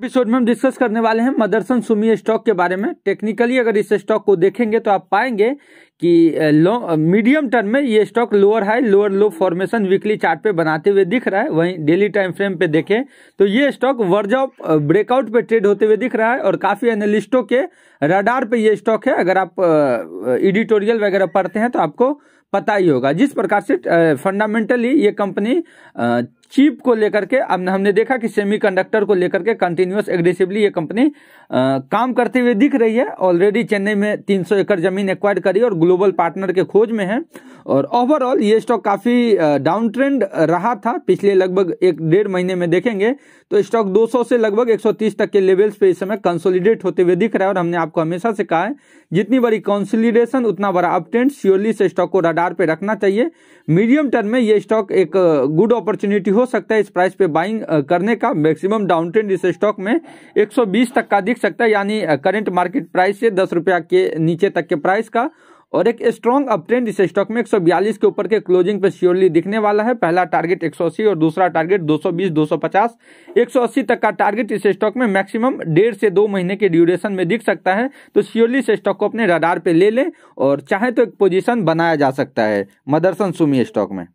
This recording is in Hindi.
एपिसोड में हम डिस्कस करने वाले हैं मदरसन सुमी स्टॉक के बारे में टेक्निकली अगर इस स्टॉक को देखेंगे तो आप पाएंगे कि लो मीडियम टर्म में ये stock lower high lower low formation weekly chart पे बनाते हुए दिख रहा है वहीं डेली टाइम फ्रेम पे देखें तो ये स्टॉक वर्ज ऑफ ब्रेकआउट पे ट्रेड होते हुए दिख रहा है और काफ़ी एनालिस्टों के रडार पे ये स्टॉक है अगर आप एडिटोरियल वगैरह पढ़ते हैं तो आपको पता ही होगा जिस प्रकार से फंडामेंटली ये कंपनी चीप को लेकर के हमने देखा कि सेमीकंडक्टर को लेकर के कंटिन्यूस एग्रेसिवली ये कंपनी काम करते हुए दिख रही है ऑलरेडी चेन्नई में 300 एकड़ जमीन एक्वायर करी और ग्लोबल पार्टनर के खोज में है और ओवरऑल ये स्टॉक काफ़ी डाउन ट्रेंड रहा था पिछले लगभग एक डेढ़ महीने में देखेंगे तो स्टॉक 200 से लगभग 130 तक के लेवल्स पे इस समय कंसोलिडेट होते हुए दिख रहा है और हमने आपको हमेशा से कहा है जितनी बड़ी कंसोलिडेशन उतना बड़ा अपट्रेंड श्योरली से स्टॉक को रडार पे रखना चाहिए मीडियम टर्म में ये स्टॉक एक गुड अपॉर्चुनिटी हो सकता है इस प्राइस पे बाइंग करने का मैक्सिमम डाउन ट्रेंड इस स्टॉक में एक तक का दिख सकता है यानी करेंट मार्केट प्राइस से दस के नीचे तक के प्राइस का और एक स्ट्रॉन्ग अप ट्रेंड इस स्टॉक में 142 के ऊपर के क्लोजिंग पे श्योरली दिखने वाला है पहला टारगेट 180 और दूसरा टारगेट 220 250 180 तक का टारगेट इस स्टॉक में मैक्सिमम डेढ़ से दो महीने के ड्यूरेशन में दिख सकता है तो श्योरली इस स्टॉक को अपने रडार पे ले लें और चाहे तो एक पोजिशन बनाया जा सकता है मदरसन सुमी स्टॉक में